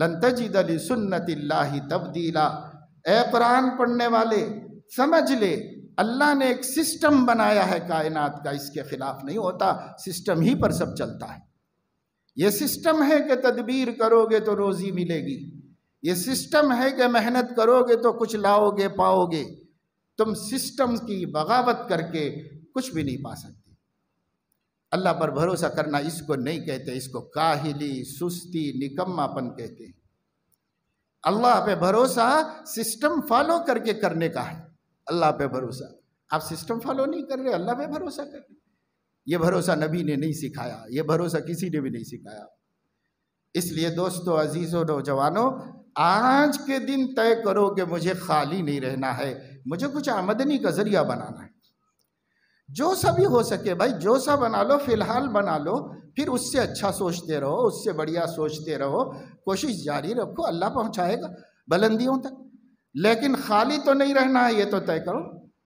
लंतजी दली अली तब्दीला ए कुरान पढ़ने वाले समझ ले अल्लाह ने एक सिस्टम बनाया है कायनात का इसके खिलाफ नहीं होता सिस्टम ही पर सब चलता है ये सिस्टम है कि तदबीर करोगे तो रोज़ी मिलेगी ये सिस्टम है कि मेहनत करोगे तो कुछ लाओगे पाओगे तुम सिस्टम की बगावत करके कुछ भी नहीं पा सकते अल्लाह पर भरोसा करना इसको नहीं कहते इसको काहिली सुस्ती निकम्मापन कहते हैं अल्लाह पे भरोसा सिस्टम फॉलो करके करने का है अल्लाह पे भरोसा आप सिस्टम फॉलो नहीं कर रहे अल्लाह पे भरोसा कर रहे ये भरोसा नबी ने नहीं सिखाया ये भरोसा किसी ने भी नहीं सिखाया इसलिए दोस्तों अजीज़ों नौजवानों आज के दिन तय करो कि मुझे खाली नहीं रहना है मुझे कुछ आमदनी का ज़रिया बनाना है जो सा भी हो सके भाई जो सा बना लो फिलहाल बना लो फिर उससे अच्छा सोचते रहो उससे बढ़िया सोचते रहो कोशिश जारी रखो अल्लाह पहुँचाएगा बुलंदियों तक लेकिन खाली तो नहीं रहना है ये तो तय करो